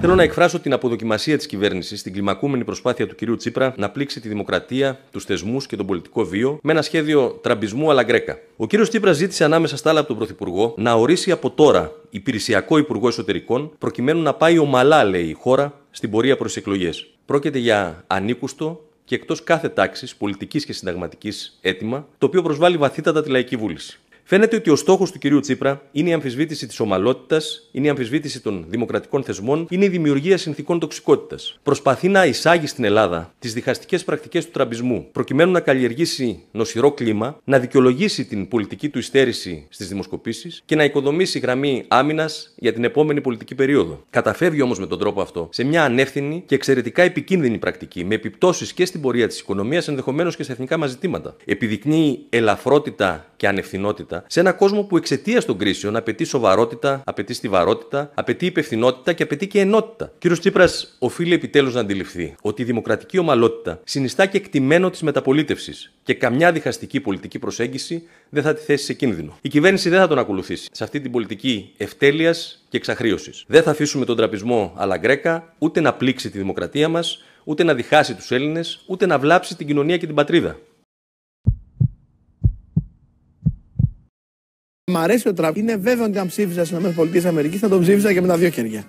Θέλω να εκφράσω την αποδοκιμασία της κυβέρνησης στην κλιμακούμενη προσπάθεια του κυρίου Τσίπρα να πλήξει τη δημοκρατία, τους θεσμούς και τον πολιτικό βίο με ένα σχέδιο τραμπισμού αλλά γκρέκα. Ο κύριος Τσίπρας ζήτησε ανάμεσα στα άλλα από τον Πρωθυπουργό να ορίσει από τώρα υπηρεσιακό Υπουργό Εσωτερικών προκειμένου να πάει ομαλά, λέει η χώρα, στην πορεία προς εκλογές. Πρόκειται για ανίκουστο και εκτός κάθε τάξης πολιτικής και συνταγματικής αίτημα, το οποίο προσβάλλει βαθύτατα τη λαϊκή βούληση. Φαίνεται ότι ο στόχος του κυρίου Τσίπρα είναι η αμφισβήτηση της ομαλότητας, είναι η αμφισβήτηση των δημοκρατικών θεσμών, είναι η δημιουργία συνθήκων τοξικότητας. Προσπαθεί να εισάγει στην Ελλάδα τις διχαστικές πρακτικές του τραμπισμού, προκειμένου να καλλιεργήσει νοσηρό κλίμα, να δικαιολογήσει την πολιτική του υστέρηση στις δημοσκοπήσεις και να οικοδομήσει γραμμή άμυνας για την επόμενη πολιτική περίοδο. Καταφεύγει όμως με τον τρόπο αυτό σε μια ανεύθυνη και εξαιρετικά επικίνδυνη πρακτική, με επιπτώσεις και στην πορεία της οικονομίας ενδεχομένως και σε εθνικά μας ζητήματα. Επιδεικνύει ελαφρότητα και ανευθυνότητα σε ένα κόσμο που εξαιτίας των κρίσεων απαιτεί σοβαρότητα, απαιτεί στιβαρότητα, απαιτεί υπευθυνότητα και απαιτεί και ενότητα. Κύριος Τσίπρας οφείλει επιτέλους να αντιληφθεί ότι η δημοκρατική ομαλότητα συνιστά και εκτιμένο της μεταπολίτευσης και καμιά διχαστική πολιτική προσέγγιση δεν θα τη θέσει σε κίνδυνο. Η κυβέρνηση δεν θα τον ακολουθήσει σε αυτή την πολιτική ευτέλειας και εξαχρίωσης. Δεν θα αφήσουμε τον τραπισμό αλαγκρέκα ούτε να πλήξει τη δημοκρατία μας, ούτε να διχάσει τους Έλληνες, ούτε να βλάψει την κοινωνία και την πατρίδα. Μ' αρέσει ο Τραμπ. Είναι βέβαιο ότι αν ψήφιζα στις ΗΠΑ θα τον ψήφιζα και με τα δύο χέρια.